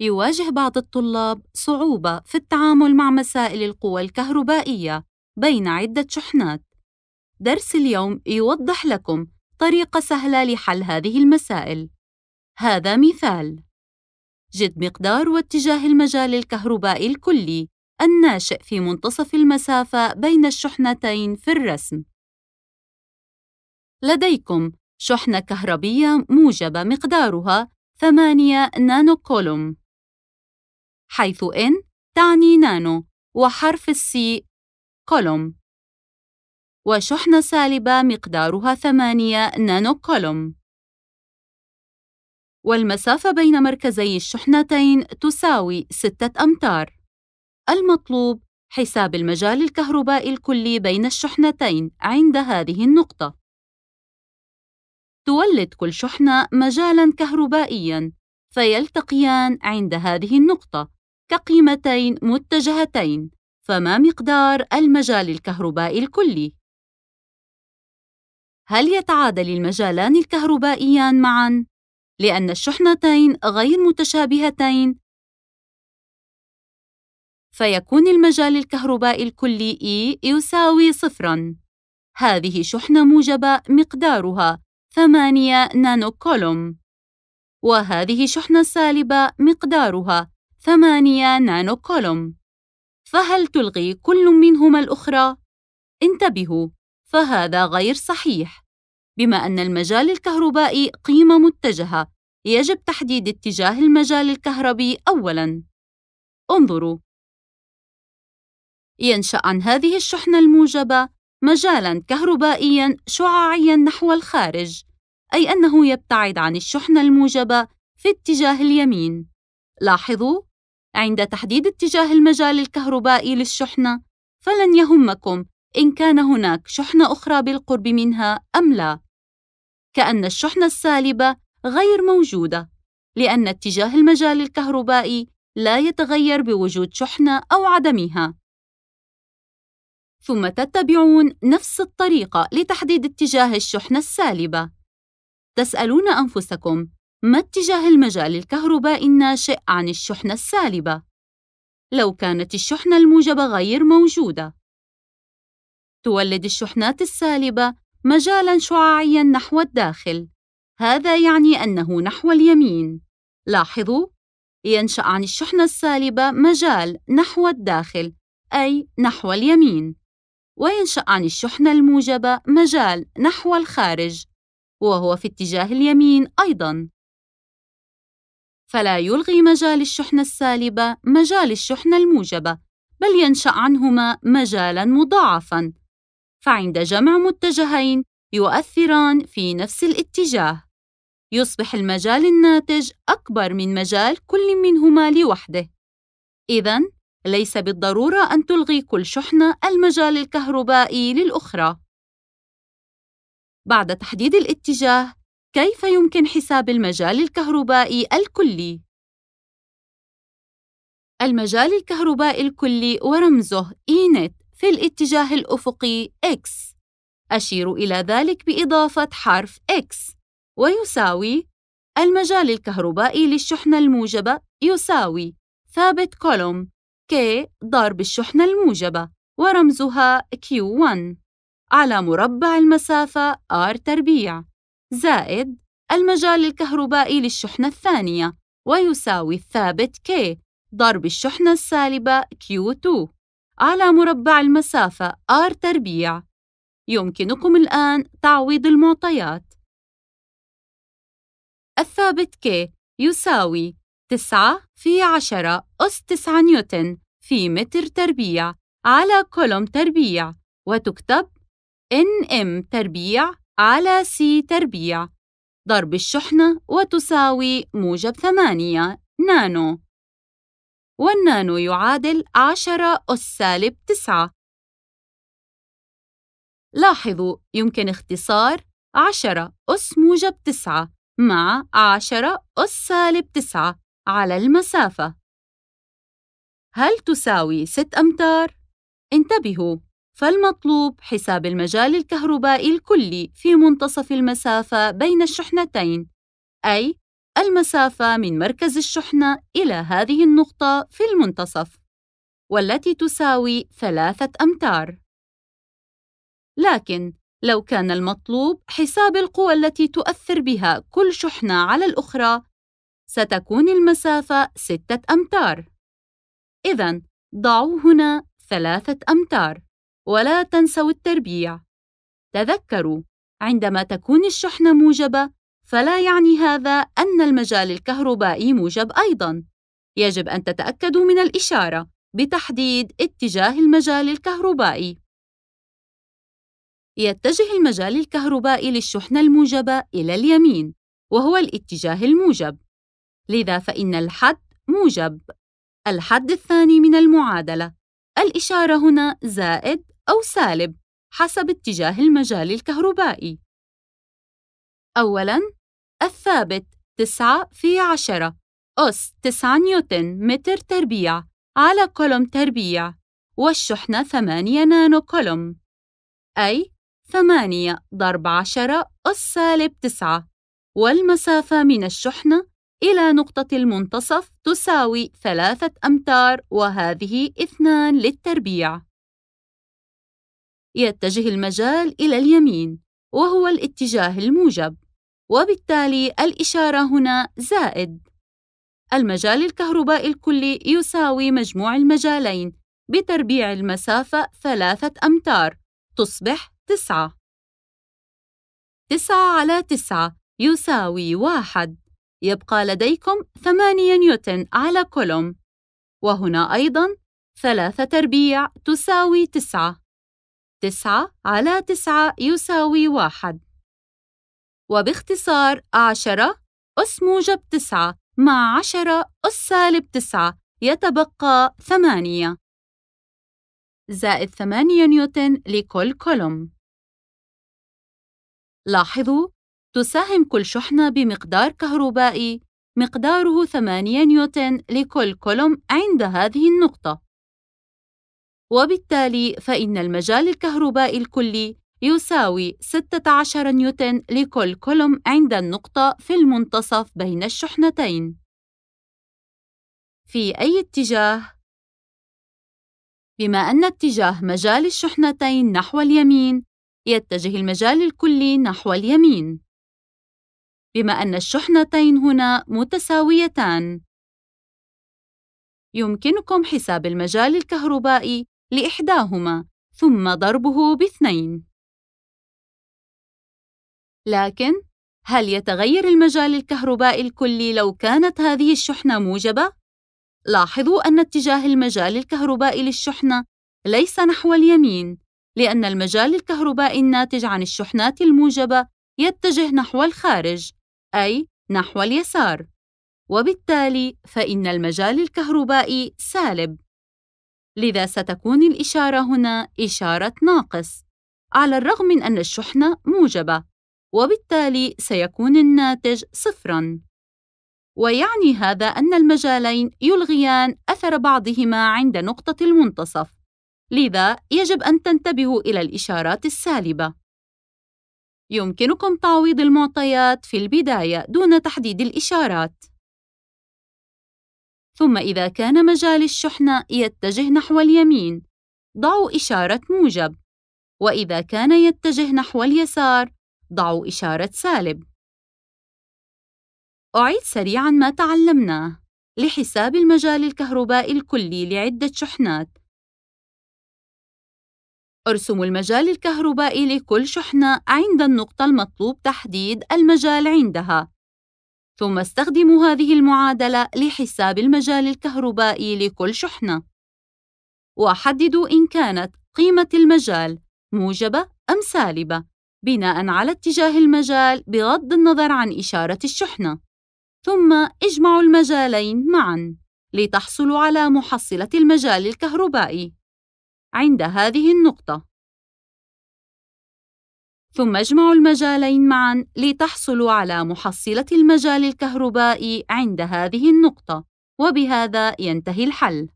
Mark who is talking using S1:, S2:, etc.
S1: يواجه بعض الطلاب صعوبة في التعامل مع مسائل القوى الكهربائية بين عدة شحنات. درس اليوم يوضح لكم طريقة سهلة لحل هذه المسائل. هذا مثال: جد مقدار واتجاه المجال الكهربائي الكلي الناشئ في منتصف المسافة بين الشحنتين في الرسم. لديكم شحنة كهربية موجبة مقدارها 8 نانو كولوم حيث إن تعني نانو وحرف السي كولوم وشحنة سالبة مقدارها 8 نانو كولوم والمسافة بين مركزي الشحنتين تساوي 6 أمتار المطلوب حساب المجال الكهربائي الكلي بين الشحنتين عند هذه النقطة تولد كل شحنة مجالاً كهربائياً فيلتقيان عند هذه النقطة كقيمتين متجهتين فما مقدار المجال الكهربائي الكلي؟ هل يتعادل المجالان الكهربائيان معاً؟ لأن الشحنتين غير متشابهتين فيكون المجال الكهربائي الكلي E يساوي صفراً هذه شحنة موجبة مقدارها 8 نانو كولوم وهذه شحنة سالبة مقدارها ثمانية نانو كولوم فهل تلغي كل منهما الأخرى؟ انتبهوا فهذا غير صحيح بما أن المجال الكهربائي قيمة متجهة يجب تحديد اتجاه المجال الكهربي أولاً انظروا ينشأ عن هذه الشحنة الموجبة مجالاً كهربائياً شعاعياً نحو الخارج أي أنه يبتعد عن الشحنة الموجبة في اتجاه اليمين لاحظوا عند تحديد اتجاه المجال الكهربائي للشحنة، فلن يهمكم إن كان هناك شحنة أخرى بالقرب منها أم لا، كأن الشحنة السالبة غير موجودة، لأن اتجاه المجال الكهربائي لا يتغير بوجود شحنة أو عدمها. ثم تتبعون نفس الطريقة لتحديد اتجاه الشحنة السالبة. تسألون أنفسكم: ما اتجاه المجال الكهربائي الناشئ عن الشحنة السالبة؟ لو كانت الشحنة الموجبة غير موجودة، تولد الشحنات السالبة مجالاً شعاعياً نحو الداخل، هذا يعني أنه نحو اليمين. لاحظوا، ينشأ عن الشحنة السالبة مجال نحو الداخل، أي نحو اليمين، وينشأ عن الشحنة الموجبة مجال نحو الخارج، وهو في اتجاه اليمين أيضاً. فلا يلغي مجال الشحنة السالبة مجال الشحنة الموجبة، بل ينشأ عنهما مجالًا مضاعفًا، فعند جمع متجهين يؤثران في نفس الاتجاه، يصبح المجال الناتج أكبر من مجال كل منهما لوحده. إذًا، ليس بالضرورة أن تلغي كل شحنة المجال الكهربائي للأخرى. بعد تحديد الاتجاه، كيف يمكن حساب المجال الكهربائي الكلي؟ المجال الكهربائي الكلي ورمزه إينت e e في الاتجاه الأفقي X أشير إلى ذلك بإضافة حرف X ويساوي المجال الكهربائي للشحنة الموجبة يساوي ثابت كولوم K ضرب الشحنة الموجبة ورمزها Q1 على مربع المسافة R تربيع زائد المجال الكهربائي للشحنة الثانية ويساوي الثابت K ضرب الشحنة السالبة Q2 على مربع المسافة R تربيع يمكنكم الآن تعويض المعطيات الثابت K يساوي 9 في 10 أس 9 نيوتن في متر تربيع على كولوم تربيع وتكتب NM تربيع على سي تربيع ضرب الشحنة وتساوي موجب ثمانية نانو والنانو يعادل عشرة أس سالب تسعة لاحظوا يمكن اختصار عشرة أس موجب تسعة مع عشرة أس سالب تسعة على المسافة هل تساوي ست أمتار؟ انتبهوا فالمطلوب حساب المجال الكهربائي الكلي في منتصف المسافة بين الشحنتين، أي المسافة من مركز الشحنة إلى هذه النقطة في المنتصف، والتي تساوي ثلاثة أمتار. لكن لو كان المطلوب حساب القوى التي تؤثر بها كل شحنة على الأخرى، ستكون المسافة ستة أمتار. إذا ضعوا هنا ثلاثة أمتار. ولا تنسوا التربيع تذكروا عندما تكون الشحنة موجبة فلا يعني هذا أن المجال الكهربائي موجب أيضاً يجب أن تتأكدوا من الإشارة بتحديد اتجاه المجال الكهربائي يتجه المجال الكهربائي للشحنة الموجبة إلى اليمين وهو الاتجاه الموجب لذا فإن الحد موجب الحد الثاني من المعادلة الإشارة هنا زائد أو سالب حسب اتجاه المجال الكهربائي. أولاً الثابت 9 في 10 أس 9 نيوتن متر تربيع على كولوم تربيع والشحنة 8 نانو كولوم أي 8 ضرب 10 أس سالب 9 والمسافة من الشحنة إلى نقطة المنتصف تساوي ثلاثة أمتار وهذه اثنان للتربيع يتجه المجال إلى اليمين وهو الاتجاه الموجب وبالتالي الإشارة هنا زائد المجال الكهربائي الكلي يساوي مجموع المجالين بتربيع المسافة ثلاثة أمتار تصبح تسعة تسعة على تسعة يساوي واحد يبقى لديكم ثمانية نيوتن على كولوم وهنا أيضاً ثلاثة تربيع تساوي تسعة تسعة على تسعة يساوي واحد وباختصار عشرة أس موجب تسعة مع عشرة أس سالب تسعة يتبقى ثمانية زائد ثمانية نيوتن لكل كولوم لاحظوا تساهم كل شحنة بمقدار كهربائي مقداره ثمانية نيوتن لكل كولوم عند هذه النقطة وبالتالي فإن المجال الكهربائي الكلي يساوي 16 نيوتن لكل كولوم عند النقطة في المنتصف بين الشحنتين. في أي اتجاه؟ بما أن اتجاه مجال الشحنتين نحو اليمين، يتجه المجال الكلي نحو اليمين. بما أن الشحنتين هنا متساويتان، يمكنكم حساب المجال الكهربائي لإحداهما ثم ضربه باثنين لكن هل يتغير المجال الكهربائي الكلي لو كانت هذه الشحنة موجبة؟ لاحظوا أن اتجاه المجال الكهربائي للشحنة ليس نحو اليمين لأن المجال الكهربائي الناتج عن الشحنات الموجبة يتجه نحو الخارج أي نحو اليسار وبالتالي فإن المجال الكهربائي سالب لذا ستكون الإشارة هنا إشارة ناقص على الرغم من أن الشحنة موجبة وبالتالي سيكون الناتج صفراً ويعني هذا أن المجالين يلغيان أثر بعضهما عند نقطة المنتصف لذا يجب أن تنتبهوا إلى الإشارات السالبة يمكنكم تعويض المعطيات في البداية دون تحديد الإشارات ثم إذا كان مجال الشحنة يتجه نحو اليمين، ضعوا إشارة موجب، وإذا كان يتجه نحو اليسار، ضعوا إشارة سالب. أعيد سريعاً ما تعلمناه لحساب المجال الكهربائي الكلي لعدة شحنات. أرسم المجال الكهربائي لكل شحنة عند النقطة المطلوب تحديد المجال عندها. ثم استخدموا هذه المعادلة لحساب المجال الكهربائي لكل شحنة وحددوا إن كانت قيمة المجال موجبة أم سالبة بناء على اتجاه المجال بغض النظر عن إشارة الشحنة ثم اجمعوا المجالين معاً لتحصلوا على محصلة المجال الكهربائي عند هذه النقطة ثم اجمعوا المجالين معا لتحصلوا على محصلة المجال الكهربائي عند هذه النقطة وبهذا ينتهي الحل